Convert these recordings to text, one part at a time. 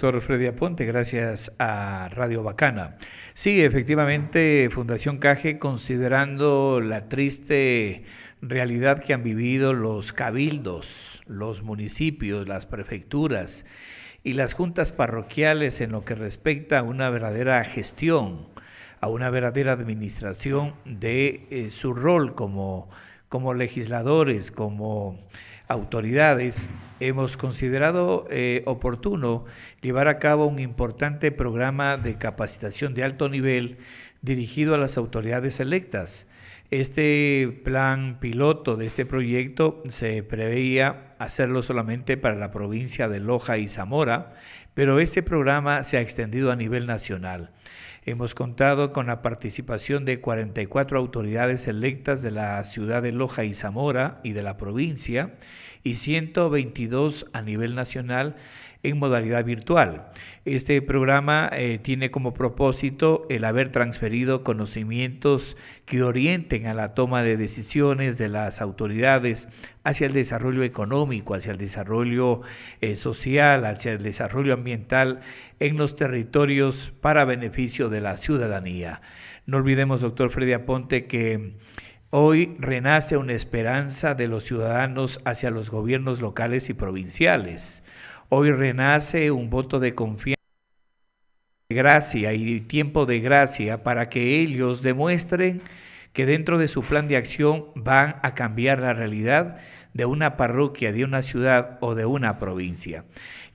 doctor Freddy Aponte, gracias a Radio Bacana. Sí, efectivamente, Fundación Caje, considerando la triste realidad que han vivido los cabildos, los municipios, las prefecturas y las juntas parroquiales en lo que respecta a una verdadera gestión, a una verdadera administración de eh, su rol como, como legisladores, como autoridades, hemos considerado eh, oportuno llevar a cabo un importante programa de capacitación de alto nivel dirigido a las autoridades electas este plan piloto de este proyecto se preveía hacerlo solamente para la provincia de Loja y Zamora, pero este programa se ha extendido a nivel nacional. Hemos contado con la participación de 44 autoridades electas de la ciudad de Loja y Zamora y de la provincia y 122 a nivel nacional en modalidad virtual. Este programa eh, tiene como propósito el haber transferido conocimientos que orienten a la toma de decisiones de las autoridades hacia el desarrollo económico, hacia el desarrollo eh, social, hacia el desarrollo ambiental en los territorios para beneficio de la ciudadanía. No olvidemos, doctor Freddy Aponte, que hoy renace una esperanza de los ciudadanos hacia los gobiernos locales y provinciales. Hoy renace un voto de confianza, de gracia y tiempo de gracia para que ellos demuestren que dentro de su plan de acción van a cambiar la realidad de una parroquia, de una ciudad o de una provincia.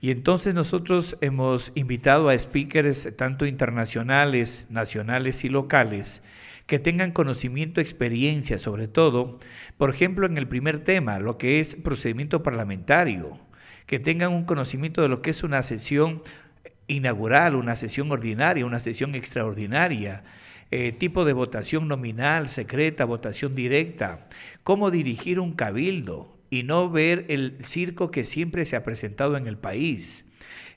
Y entonces nosotros hemos invitado a speakers tanto internacionales, nacionales y locales que tengan conocimiento, experiencia sobre todo, por ejemplo, en el primer tema, lo que es procedimiento parlamentario, que tengan un conocimiento de lo que es una sesión inaugural, una sesión ordinaria, una sesión extraordinaria, eh, tipo de votación nominal, secreta, votación directa, cómo dirigir un cabildo y no ver el circo que siempre se ha presentado en el país.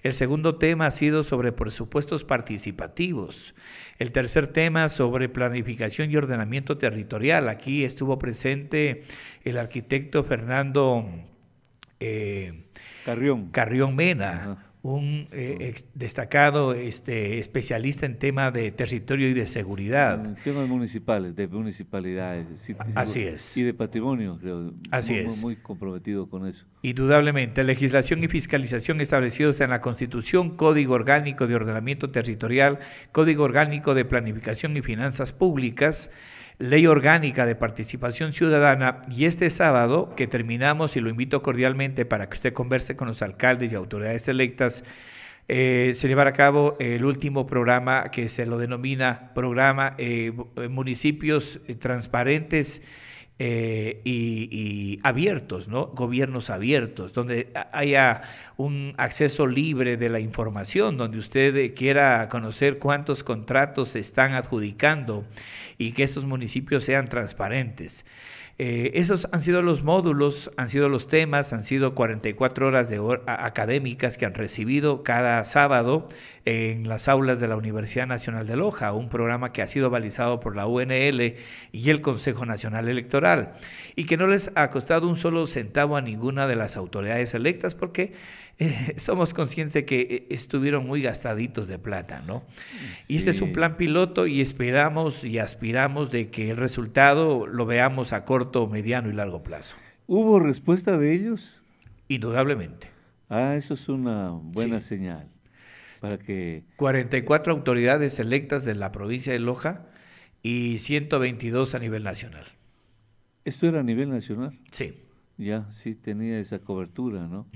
El segundo tema ha sido sobre presupuestos participativos. El tercer tema sobre planificación y ordenamiento territorial. Aquí estuvo presente el arquitecto Fernando eh, Carrión. Mena, un eh, destacado este, especialista en tema de territorio y de seguridad. En temas municipales, de municipalidades. Sí, Así es. Y de patrimonio, creo. Así es. Muy comprometido con eso. Indudablemente, legislación y fiscalización establecidos en la Constitución, Código Orgánico de Ordenamiento Territorial, Código Orgánico de Planificación y Finanzas Públicas, Ley Orgánica de Participación Ciudadana y este sábado que terminamos y lo invito cordialmente para que usted converse con los alcaldes y autoridades electas. Eh, se llevará a cabo el último programa que se lo denomina programa eh, municipios transparentes eh, y, y, abiertos, ¿no? Gobiernos abiertos, donde haya un acceso libre de la información, donde usted eh, quiera conocer cuántos contratos se están adjudicando y que estos municipios sean transparentes. Eh, esos han sido los módulos, han sido los temas, han sido 44 horas de académicas que han recibido cada sábado en las aulas de la Universidad Nacional de Loja, un programa que ha sido balizado por la UNL y el Consejo Nacional Electoral, y que no les ha costado un solo centavo a ninguna de las autoridades electas porque somos conscientes de que eh, estuvieron muy gastaditos de plata, ¿no? Y este es un plan piloto y esperamos y aspiramos de que el resultado lo veamos a corto, mediano y largo plazo. ¿Hubo respuesta de ellos? Indudablemente. Ah, eso es una buena señal. Para que 44 autoridades electas de la provincia de Loja y 122 a nivel nacional. ¿Esto era a nivel nacional? Sí. Ya, sí tenía esa cobertura, ¿no?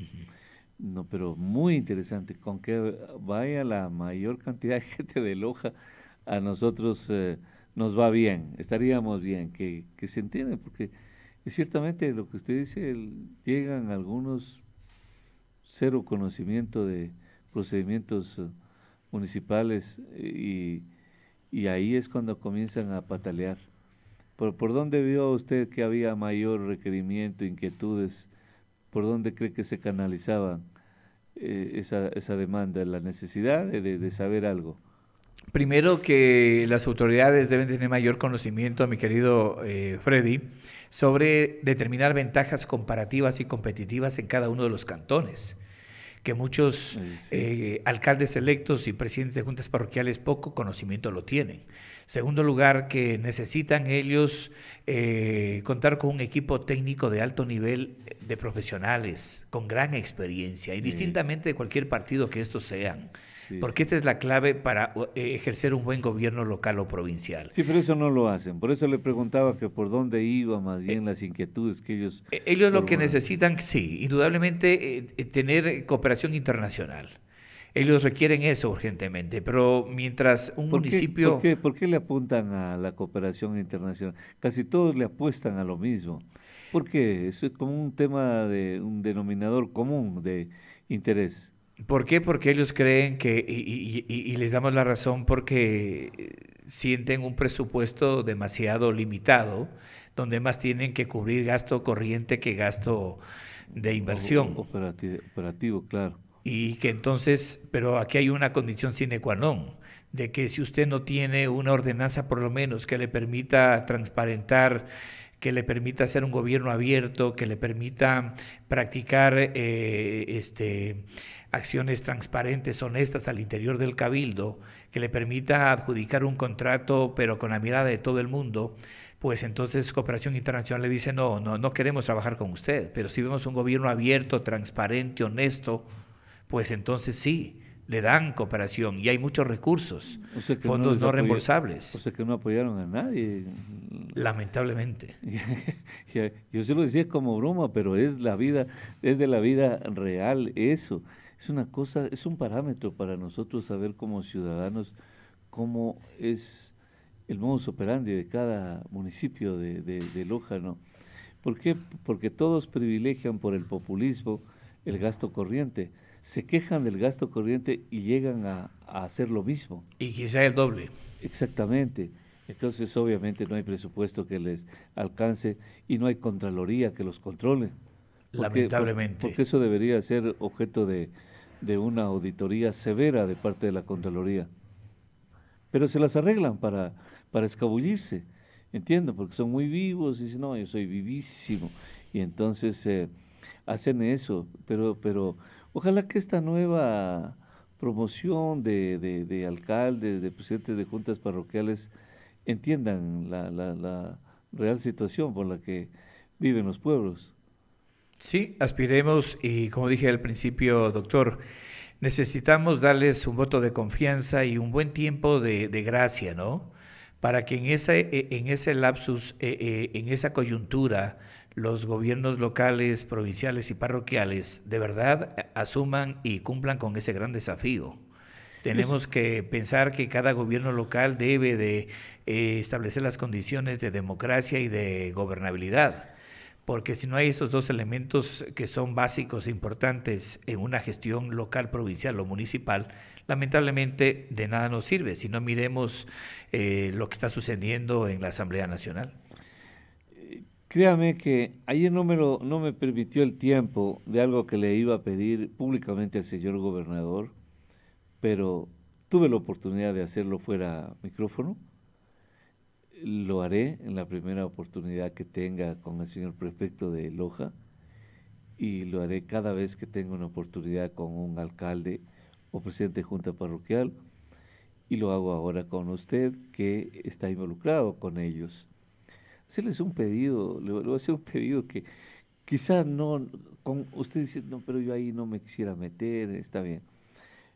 No, pero muy interesante, con que vaya la mayor cantidad de gente de Loja, a nosotros eh, nos va bien, estaríamos bien, que, se entiende, porque ciertamente lo que usted dice, llegan algunos cero conocimiento de procedimientos eh, municipales y, y ahí es cuando comienzan a patalear. ¿Por, ¿Por dónde vio usted que había mayor requerimiento, inquietudes? por dónde cree que se canalizaba eh, esa, demanda, la necesidad de, saber algo? Primero que las autoridades deben tener mayor conocimiento, mi querido eh, Freddy, sobre determinar ventajas comparativas y competitivas en cada uno de los cantones que muchos eh, alcaldes electos y presidentes de juntas parroquiales poco conocimiento lo tienen. Segundo lugar, que necesitan ellos eh, contar con un equipo técnico de alto nivel eh, de profesionales, con gran experiencia, y distintamente de cualquier partido que estos sean. Porque esta es la clave para eh, ejercer un buen gobierno local o provincial. Sí, pero eso no lo hacen. Por eso le preguntaba que por dónde iba más eh, bien las inquietudes que ellos... Eh, ellos lo que necesitan, sí, indudablemente tener cooperación internacional. Ellos requieren eso urgentemente, pero mientras un municipio... por, qué, ¿Por qué le apuntan a la cooperación internacional? Casi todos le apuestan a lo mismo. ¿Por qué? Eso es como un tema de un denominador común de interés. ¿Por qué? Porque ellos creen que, y, les damos la razón porque eh, sienten un presupuesto demasiado limitado, donde más tienen que cubrir gasto corriente que gasto de inversión. operativo, claro. Y que entonces, pero aquí hay una condición sine qua non, de que si usted no tiene una ordenanza por lo menos que le permita transparentar que le permita hacer un gobierno abierto, que le permita practicar eh, este, acciones transparentes, honestas al interior del cabildo, que le permita adjudicar un contrato, pero con la mirada de todo el mundo, pues entonces Cooperación Internacional le dice, no, no, no queremos trabajar con usted, pero si vemos un gobierno abierto, transparente, honesto, pues entonces sí, le dan cooperación y hay muchos recursos, fondos no, reembolsables. O sea que no apoyaron a nadie. Lamentablemente. Yo se lo decía como broma, pero es la vida, es de la vida real eso es una cosa, es un parámetro para nosotros saber como ciudadanos cómo es el modus operandi de cada municipio de, de, de ¿Por qué? Porque todos privilegian por el populismo el gasto corriente. Se quejan del gasto corriente y llegan a, hacer lo mismo. Y quizá el doble. Exactamente. Entonces, obviamente, no hay presupuesto que les alcance y no hay Contraloría que los controle. Lamentablemente. Porque eso debería ser objeto de, de una auditoría severa de parte de la Contraloría. Pero se las arreglan para, para escabullirse, entiendo, porque son muy vivos y dicen, no, yo soy vivísimo. Y entonces eh, hacen eso, pero, pero ojalá que esta nueva promoción de, alcaldes, de presidentes de juntas parroquiales, entiendan la, la, la real situación por la que viven los pueblos. Sí, aspiremos y como dije al principio, doctor, necesitamos darles un voto de confianza y un buen tiempo de, gracia, ¿no? Para que en ese, e, en ese lapsus, e, e, en esa coyuntura, los gobiernos locales, provinciales y parroquiales de verdad asuman y cumplan con ese gran desafío. Tenemos que pensar que cada gobierno local debe de eh, establecer las condiciones de democracia y de gobernabilidad porque si no hay esos dos elementos que son básicos e importantes en una gestión local, provincial o municipal, lamentablemente de nada nos sirve si no miremos eh, lo que está sucediendo en la Asamblea Nacional. Créame que ayer no me, lo, no me permitió el tiempo de algo que le iba a pedir públicamente al señor gobernador, pero tuve la oportunidad de hacerlo fuera micrófono lo haré en la primera oportunidad que tenga con el señor prefecto de Loja y lo haré cada vez que tenga una oportunidad con un alcalde o presidente de junta parroquial y lo hago ahora con usted que está involucrado con ellos. Hacerles un pedido, le, voy a hacer un pedido que quizás no, con usted diciendo no, pero yo ahí no me quisiera meter, está bien.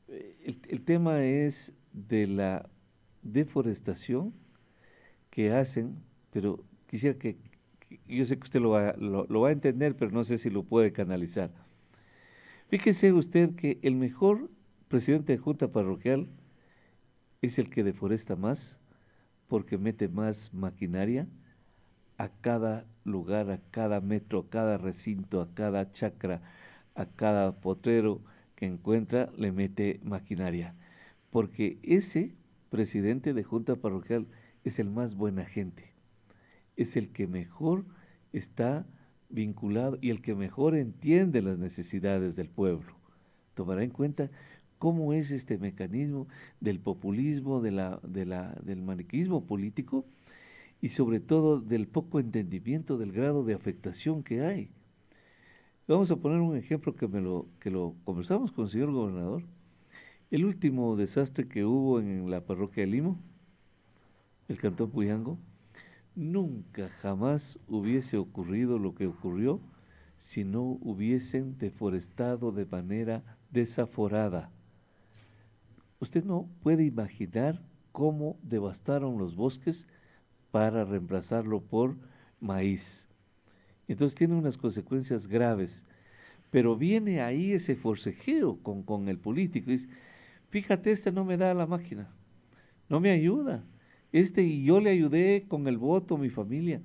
Eh, el, el tema es de la deforestación que hacen, pero quisiera que, yo sé que usted lo va, lo va a entender, pero no sé si lo puede canalizar. Fíjese usted que el mejor presidente de junta parroquial es el que deforesta más porque mete más maquinaria a cada lugar, a cada metro, a cada recinto, a cada chacra, a cada potrero que encuentra, le mete maquinaria. Porque ese presidente de junta parroquial es el más buena gente, es el que mejor está vinculado y el que mejor entiende las necesidades del pueblo. Tomará en cuenta cómo es este mecanismo del populismo, de la, del maniquismo político y sobre todo del poco entendimiento del grado de afectación que hay. Vamos a poner un ejemplo que, me lo, que lo conversamos con el señor gobernador. El último desastre que hubo en la parroquia de Limo, el cantón Puyango, nunca jamás hubiese ocurrido lo que ocurrió si no hubiesen deforestado de manera desaforada. Usted no puede imaginar cómo devastaron los bosques para reemplazarlo por maíz. Entonces tiene unas consecuencias graves. Pero viene ahí ese forcejeo con, con el político y dice, fíjate, este no me da la máquina, no me ayuda, este y yo le ayudé con el voto, a mi familia.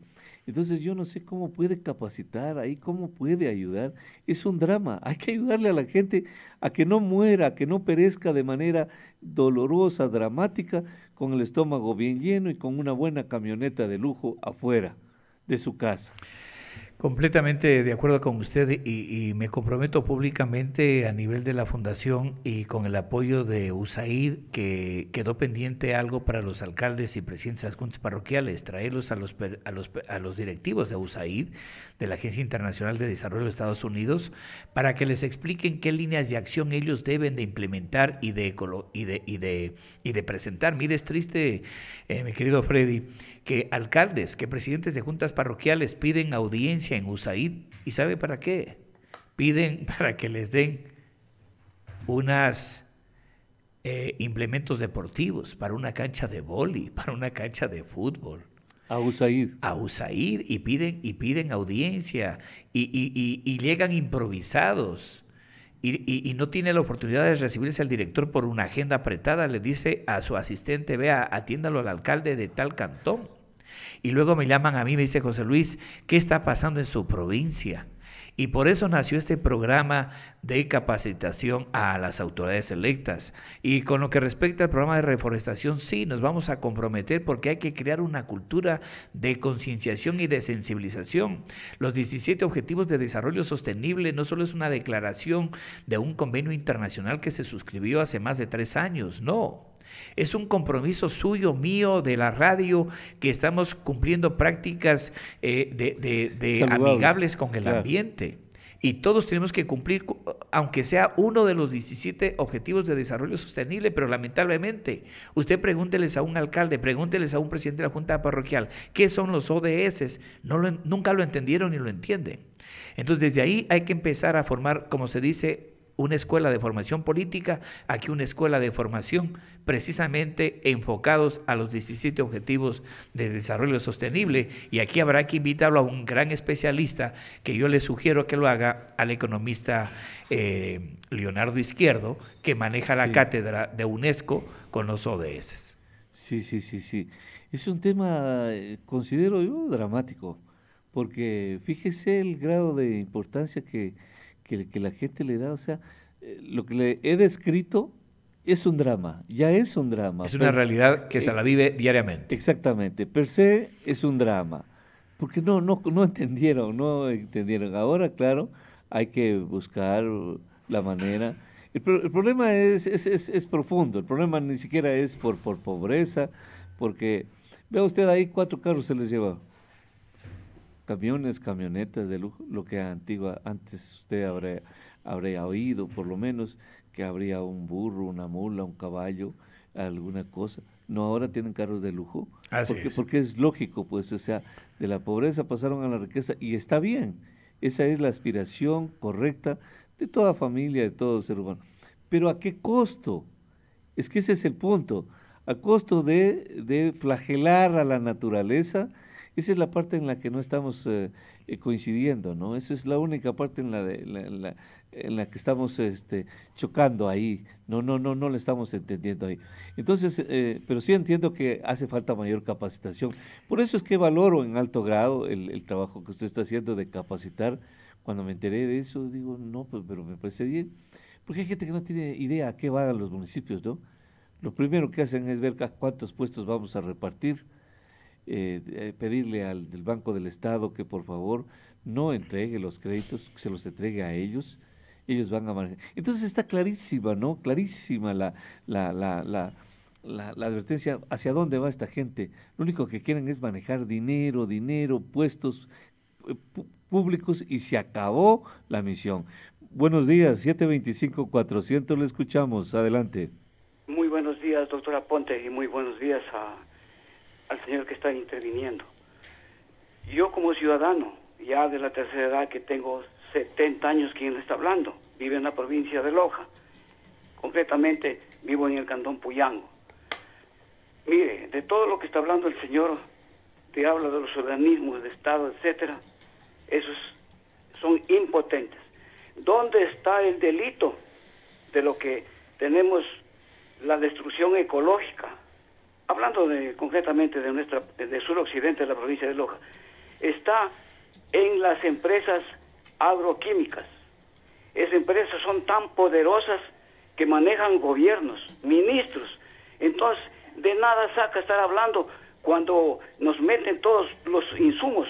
Entonces yo no sé cómo puede capacitar ahí, cómo puede ayudar. Es un drama. Hay que ayudarle a la gente a que no muera, a que no perezca de manera dolorosa, dramática, con el estómago bien lleno y con una buena camioneta de lujo afuera de su casa. Completamente de acuerdo con usted y, me comprometo públicamente a nivel de la Fundación y con el apoyo de USAID que quedó pendiente algo para los alcaldes y presidentes de las juntas parroquiales, traerlos a los, a los, a los directivos de USAID, de la Agencia Internacional de Desarrollo de Estados Unidos, para que les expliquen qué líneas de acción ellos deben de implementar y de, y de, y de, y de presentar. Mire, es triste, eh, mi querido Freddy, que alcaldes, que presidentes de juntas parroquiales piden audiencia en USAID. ¿Y sabe para qué? Piden para que les den unas eh, implementos deportivos para una cancha de boli, para una cancha de fútbol. A USAID. A USAID y piden, y piden audiencia y llegan improvisados y, no tiene la oportunidad de recibirse al director por una agenda apretada, le dice a su asistente, vea, atiéndalo al alcalde de tal cantón. Y luego me llaman a mí, me dice José Luis, ¿qué está pasando en su provincia? Y por eso nació este programa de capacitación a las autoridades electas. Y con lo que respecta al programa de reforestación, sí, nos vamos a comprometer porque hay que crear una cultura de concienciación y de sensibilización. Los 17 Objetivos de Desarrollo Sostenible no solo es una declaración de un convenio internacional que se suscribió hace más de tres años, no. Es un compromiso suyo, mío, de la radio, que estamos cumpliendo prácticas eh, de, amigables con el ambiente. Y todos tenemos que cumplir, aunque sea uno de los 17 objetivos de desarrollo sostenible, pero lamentablemente, usted pregúnteles a un alcalde, pregúnteles a un presidente de la Junta Parroquial, ¿qué son los ODS? nunca lo entendieron ni lo entienden. Entonces, desde ahí hay que empezar a formar, como se dice, una escuela de formación política, aquí una escuela de formación precisamente enfocados a los 17 objetivos de desarrollo sostenible. Y aquí habrá que invitarlo a un gran especialista que yo le sugiero que lo haga, al economista eh, Leonardo Izquierdo, que maneja la cátedra de UNESCO con los ODS. Sí, sí, sí, sí. Es un tema, eh, considero yo, dramático, porque fíjese el grado de importancia que que, la gente le da. O sea, eh, lo que le he descrito es un drama, ya es un drama. Es una realidad que se eh, la vive diariamente. Exactamente, per se es un drama, porque no, no, no entendieron, no entendieron. Ahora, claro, hay que buscar la manera. El, el problema es, es, es, es, profundo, el problema ni siquiera es por, por pobreza, porque vea usted ahí cuatro carros se les lleva camiones, camionetas de lujo, lo que antigua, antes usted habría oído, por lo menos, que habría un burro, una mula, un caballo, alguna cosa. No, ahora tienen carros de lujo. porque, es. porque es lógico, pues, o sea, de la pobreza pasaron a la riqueza y está bien. Esa es la aspiración correcta de toda familia, de todo ser humano. Pero ¿a qué costo? Es que ese es el punto. A costo de, de flagelar a la naturaleza, esa es la parte en la que no estamos eh, eh, coincidiendo, ¿no? Esa es la única parte en la, que estamos este, chocando ahí. No, no, no, no le estamos entendiendo ahí. Entonces, eh, pero sí entiendo que hace falta mayor capacitación. Por eso es que valoro en alto grado el, trabajo que usted está haciendo de capacitar. Cuando me enteré de eso, digo, no, pero, pues, pero me parece bien. Porque hay gente que no tiene idea a qué van los municipios, ¿no? Lo primero que hacen es ver cuántos puestos vamos a repartir eh, eh, pedirle al del Banco del Estado que por favor no entregue los créditos, que se los entregue a ellos, ellos van a manejar. Entonces está clarísima, ¿no? Clarísima la, la, la, la la, la, advertencia hacia dónde va esta gente. Lo único que quieren es manejar dinero, dinero, puestos eh, públicos y se acabó la misión. Buenos días, 725-400, le escuchamos. Adelante. Muy buenos días, doctora Ponte, y muy buenos días a al Señor que está interviniendo. Yo como ciudadano, ya de la tercera edad que tengo 70 años, quien está hablando? Vive en la provincia de Loja. Concretamente vivo en el cantón Puyango. Mire, de todo lo que está hablando el Señor, te habla de los organismos de Estado, etcétera, esos son impotentes. ¿Dónde está el delito de lo que tenemos la destrucción ecológica, hablando concretamente de nuestra de suroccidente de la provincia de Loja, está en las empresas agroquímicas. Esas empresas son tan poderosas que manejan gobiernos, ministros. Entonces, de nada saca estar hablando cuando nos meten todos los insumos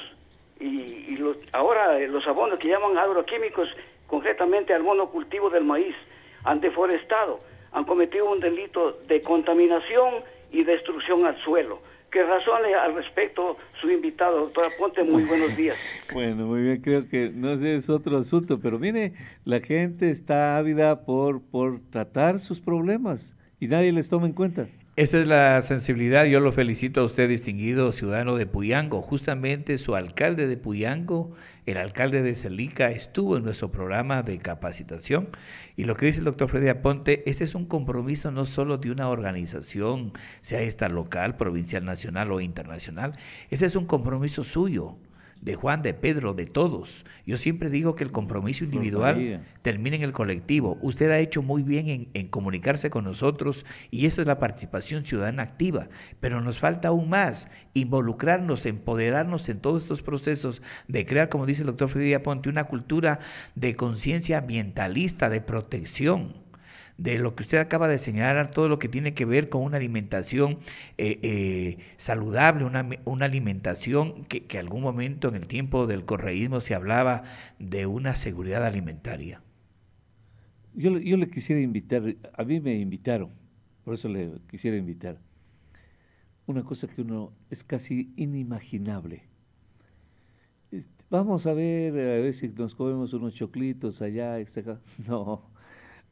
y, ahora eh, los abonos que llaman agroquímicos, concretamente al monocultivo del maíz, han deforestado, han cometido un delito de contaminación y destrucción al suelo. Que razones al respecto su invitado, doctora Ponte, muy buenos días. Bueno, muy bien, creo que no sé, es otro asunto, pero mire, la gente está ávida por, por tratar sus problemas y nadie les toma en cuenta. Esa es la sensibilidad. Yo lo felicito a usted, distinguido ciudadano de Puyango. Justamente su alcalde de Puyango, el alcalde de Celica, estuvo en nuestro programa de capacitación. Y lo que dice el doctor Freddy Aponte, este es un compromiso no solo de una organización, sea esta local, provincial, nacional o internacional. Ese es un compromiso suyo de Juan, de Pedro, de todos. Yo siempre digo que el compromiso individual termina en el colectivo. Usted ha hecho muy bien en, comunicarse con nosotros y esa es la participación ciudadana activa. Pero nos falta aún más involucrarnos, empoderarnos en todos estos procesos de crear, como dice el doctor Freddy Ponte, una cultura de conciencia ambientalista, de protección de lo que usted acaba de señalar, todo lo que tiene que ver con una alimentación eh, eh, saludable, una, una alimentación que, en algún momento en el tiempo del correísmo se hablaba de una seguridad alimentaria. Yo, yo le quisiera invitar, a mí me invitaron, por eso le quisiera invitar, una cosa que uno es casi inimaginable. Este, vamos a ver, a ver si nos comemos unos choclitos allá, etc. No,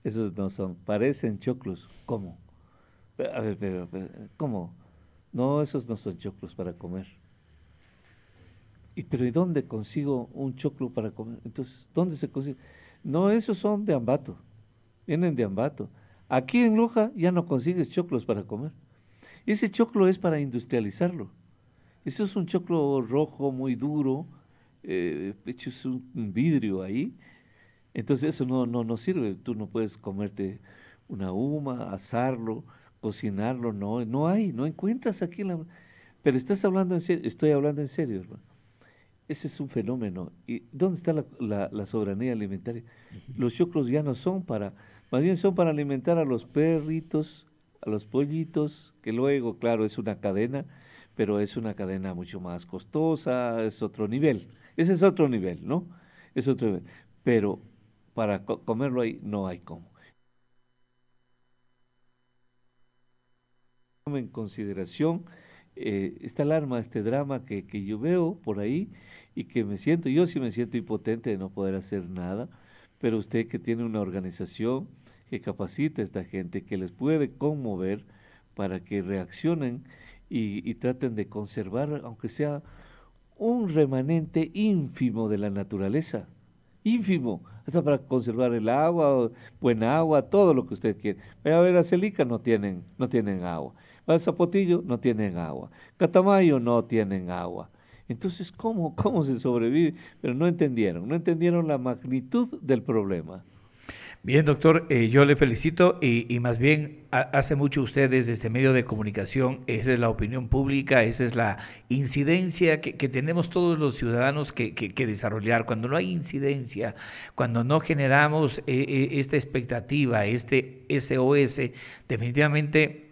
esos no son. Parecen choclos. ¿Cómo? A ver, pero, ¿cómo? No, esos no son choclos para comer. ¿Y pero ¿y dónde consigo un choclo para comer? Entonces, ¿dónde se consigue? No, esos son de Ambato. Vienen de Ambato. Aquí en Loja ya no consigues choclos para comer. Ese choclo es para industrializarlo. Eso es un choclo rojo muy duro, eh, hecho es un vidrio ahí, entonces eso no, no, no sirve, tú no puedes comerte una huma, asarlo, cocinarlo, no, no hay, no encuentras aquí la... Pero estás hablando en serio, estoy hablando en serio, hermano. Ese es un fenómeno. ¿Y dónde está la, soberanía alimentaria? Los choclos ya no son para, más bien son para alimentar a los perritos, a los pollitos, que luego, claro, es una cadena, pero es una cadena mucho más costosa, es otro nivel. Ese es otro nivel, ¿no? Es otro nivel. Pero para comerlo ahí no hay cómo. en consideración eh, esta alarma, este drama que, yo veo por ahí y que me siento, yo sí me siento impotente de no poder hacer nada, pero usted que tiene una organización que capacita a esta gente, que les puede conmover para que reaccionen y traten de conservar, aunque sea un remanente ínfimo de la naturaleza ínfimo, hasta para conservar el agua, buen agua, todo lo que usted quiera. Vaya a ver, Celica no tienen, no tienen agua. Vaya Zapotillo no tienen agua. Catamayo no tienen agua. Entonces, ¿cómo, ¿cómo se sobrevive? Pero no entendieron, no entendieron la magnitud del problema. Bien, doctor, eh, yo le felicito y, más bien hace mucho ustedes desde este medio de comunicación, esa es la opinión pública, esa es la incidencia que, tenemos todos los ciudadanos que, desarrollar. Cuando no hay incidencia, cuando no generamos eh, eh, esta expectativa, este SOS, definitivamente...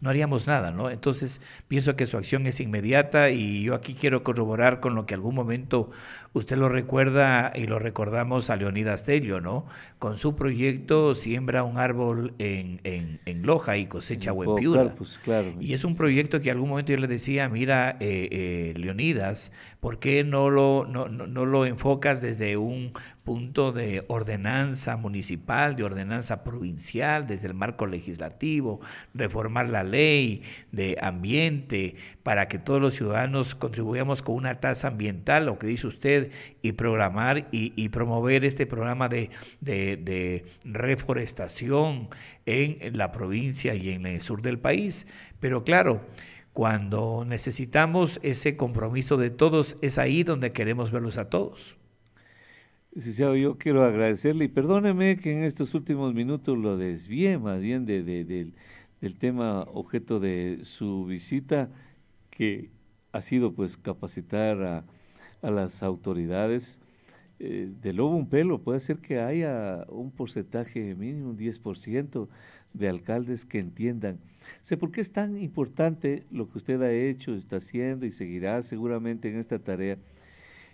no haríamos nada, ¿no? Entonces, pienso que su acción es inmediata y yo aquí quiero corroborar con lo que algún momento Usted lo recuerda y lo recordamos a Leonidas Tello, ¿no? Con su proyecto Siembra un árbol en, en, Loja y cosecha piura. Pues, y es un proyecto que algún momento yo le decía, mira, eh, eh, Leonidas, ¿por qué no lo, no lo enfocas desde un punto de ordenanza municipal, de ordenanza provincial, desde el marco legislativo, reformar la ley de ambiente, para que todos los ciudadanos contribuyamos con una tasa ambiental, lo que dice usted, y programar y, promover este programa de, reforestación en la provincia y en el sur del país. Pero claro, cuando necesitamos ese compromiso de todos, es ahí donde queremos verlos a todos. Licenciado, yo quiero agradecerle y perdóneme que en estos últimos minutos lo desvié más bien del tema objeto de su visita que ha sido pues capacitar a, las autoridades. Eh, de lobo un pelo, puede ser que haya un porcentaje mínimo, un 10% de alcaldes que entiendan. Sé por qué es tan importante lo que usted ha hecho, está haciendo y seguirá seguramente en esta tarea.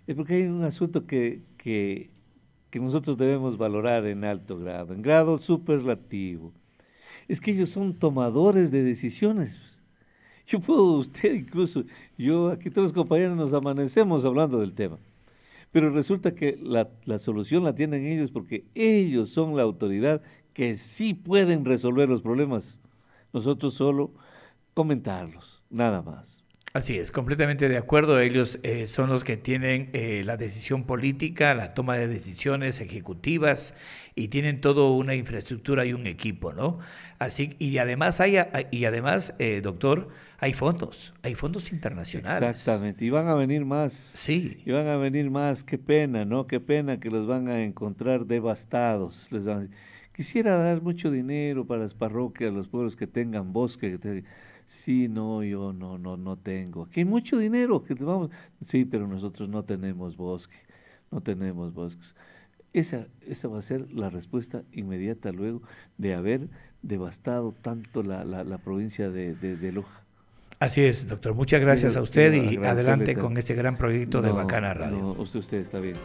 Es porque hay un asunto que, que, que nosotros debemos valorar en alto grado, en grado superlativo. Es que ellos son tomadores de decisiones yo puedo, usted incluso, yo, aquí todos los compañeros nos amanecemos hablando del tema. Pero resulta que la, solución la tienen ellos porque ellos son la autoridad que sí pueden resolver los problemas. Nosotros solo comentarlos, nada más. Así es, completamente de acuerdo. Ellos eh, son los que tienen eh, la decisión política, la toma de decisiones ejecutivas y tienen toda una infraestructura y un equipo, ¿no? Así y además hay y además, eh, doctor, hay fondos, hay fondos internacionales. Exactamente, y van a venir más. Sí. Y van a venir más. Qué pena, ¿no? Qué pena que los van a encontrar devastados. Les Quisiera dar mucho dinero para las parroquias, los pueblos que tengan bosque. Que sí, no, yo no, no, no tengo. Aquí hay mucho dinero que vamos. Sí, pero nosotros no tenemos bosque, no tenemos bosques. Esa, esa va a ser la respuesta inmediata luego de haber devastado tanto la, la, provincia de, de, Loja. Así es, doctor. Muchas gracias a usted y adelante con este gran proyecto de Bacana Radio. usted está bien.